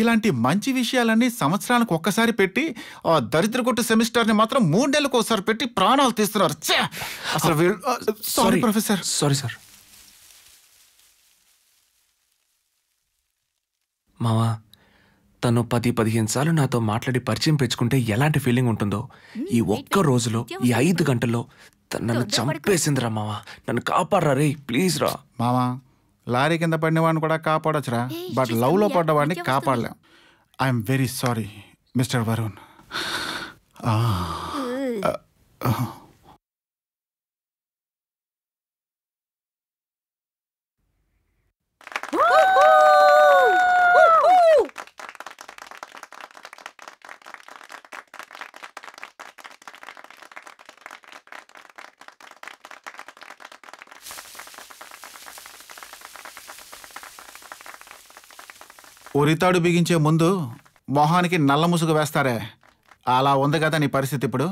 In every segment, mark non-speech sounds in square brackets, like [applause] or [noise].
ఇలాంటి మంచి విషయాలన్నీ సంవత్సరానికి ఒక్కసారి పెట్టి ఆ దరిద్ర కొట్టు సెమిస్టర్ని మాత్రం మూడు నెలలకు ఒకసారి పెట్టి ప్రాణాలు తీస్తున్నారు సారీ ప్రొఫెసర్ సారీ సార్ మావా తను పది పదిహేను సార్లు నాతో మాట్లాడి పరిచయం పెంచుకుంటే ఎలాంటి ఫీలింగ్ ఉంటుందో ఈ ఒక్క రోజులో ఈ ఐదు గంటల్లో నన్ను చంపేసిందిరా మావా నన్ను కాపాడరా రే ప్లీజ్ రా మావా లారీ కింద పడినవాడిని కూడా కాపాడొచ్చురా బట్ లవ్లో పడ్డవాడిని కాపాడలేం I'm very sorry mister Varun [sighs] ఉరితాడు బిగించే ముందు మొహానికి నల్ల ముసుగు వేస్తారే అలా ఉంది కదా నీ పరిస్థితి ఇప్పుడు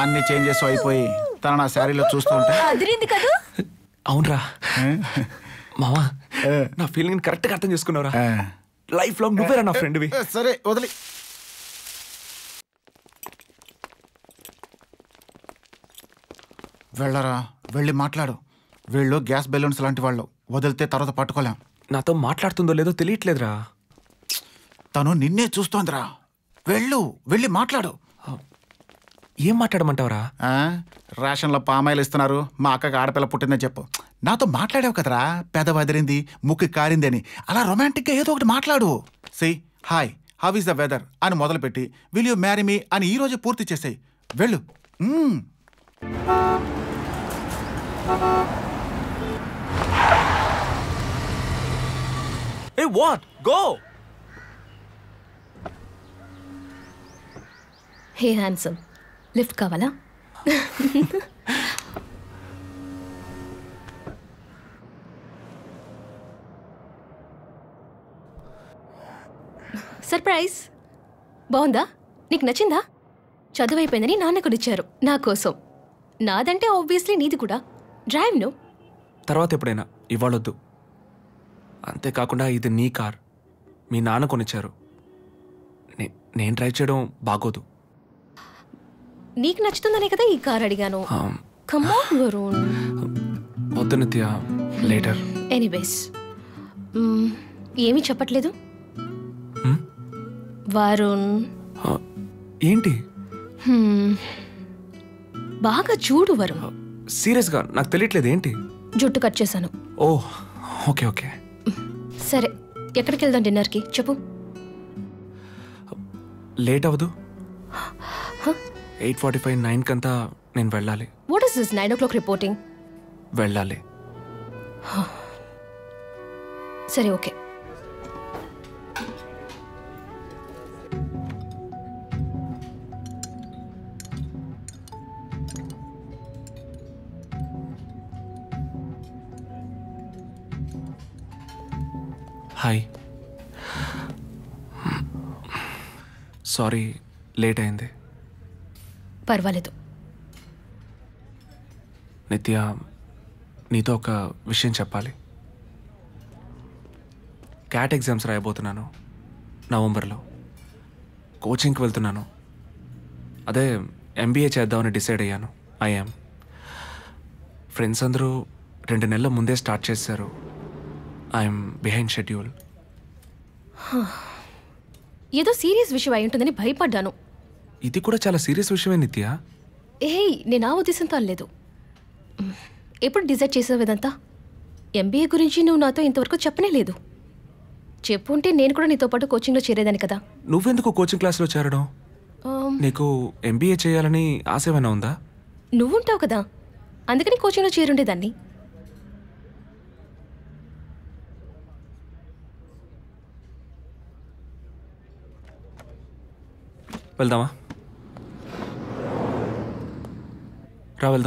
అన్ని చేంజెస్ అయిపోయి తన నా శారీలో చూస్తూ ఉంటా అవునరా మామా నా ఫీలింగ్ కరెక్ట్గా అర్థం చేసుకున్నావురా లైఫ్ లాంగ్ నువ్వేరా నా ఫ్రెండ్వి సరే వదిలి వెళ్ళరా వెళ్ళి మాట్లాడు వీళ్ళు గ్యాస్ బెలూన్స్ లాంటి వాళ్ళు వదిలితే తర్వాత పట్టుకోలేం నాతో మాట్లాడుతుందో లేదో తెలియట్లేదురా తను నిన్నే చూస్తోందిరా వెళ్ళు వెళ్ళి మాట్లాడు ఏం మాట్లాడమంటావరా రేషన్లో పామాయిలు ఇస్తున్నారు మా అక్కకి ఆడపిల్ల పుట్టిందని చెప్పు నాతో మాట్లాడావు కదరా పెద వదిలింది ముక్కు కారింది అని అలా రొమాంటిక్గా ఏదో ఒకటి మాట్లాడు సి hi how is the weather అని మొదలుపెట్టి విల్ యూ మ్యారీ మీ అని ఈరోజు పూర్తి చేసాయి వెళ్ళు Hey, what? Go! Hey handsome lift కావాలా సర్ప్రైజ్ బాగుందా నీకు నచ్చిందా చదువైపోయిందని నాన్న కూడా ఇచ్చారు నా కోసం నాదంటే ఆబ్వియస్లీ నీది కూడా డ్రైవ్ ను తర్వాత ఎప్పుడైనా ఇవ్వాలొద్దు అంతేకాకుండా ఇది నీ కార్ మీ నాన్న కొనిచ్చారు నేను డ్రైవ్ చేయడం బాగోదు నీకు నచ్చుతుందనే కదా ఈ కార్ అడిగాను కమాన్ వద్దు లేటర్ ఎనీవేస్ ఏమీ చెప్పట్లేదు వరుణ్ ఏంటి బాగా చూడు వరుణ్ సీరియస్గా నాకు తెలియట్లేదు ఏంటి జుట్టు కట్ చేశాను ఓ ఓకే ఓకే సరే ఎక్కడికి వెళ్దాం డిన్నర్కి చెప్పు లేట్ అవ్వదు ఎయిట్ ఫార్టీ ఫైవ్ నైన్ కంతా నేను వెళ్ళాలి what is this nine o'clock reporting వెళ్ళాలి సరే ఓకే హాయ్ సారీ లేట్ అయింది పర్వాలేదు నిత్య నీతో ఒక విషయం చెప్పాలి క్యాట్ ఎగ్జామ్స్ రాయబోతున్నాను నవంబర్లో కోచింగ్కి వెళ్తున్నాను అదే ఎంబీఏ చేద్దామని డిసైడ్ అయ్యాను ఐఎమ్ ఫ్రెండ్స్ అందరూ రెండు నెలల ముందే స్టార్ట్ చేశారు ఐఎమ్ బిహైండ్ షెడ్యూల్ ఏదో సీరియస్ విషయం అయి ఉంటుందని భయపడ్డాను ఇది కూడా చాలా సీరియస్ విషయమే నిత్య ఏ నేను ఆ ఉద్దేశంతో లేదు ఎప్పుడు డిసైడ్ చేసావు ఇదంతా ఎంబీఏ గురించి నువ్వు నాతో ఇంతవరకు చెప్పనే లేదు చెప్పు ఉంటే నేను కూడా నీతో పాటు కోచింగ్లో చేరేదాన్ని కదా నువ్వెందుకు కోచింగ్ క్లాస్లో చేరడం నీకు ఎంబీఏ చేయాలని ఆశ ఏమైనా ఉందా నువ్వుంటావు కదా అందుకని కోచింగ్లో చేరుండేదాన్ని వెళ్దామా రా వెళ్దాం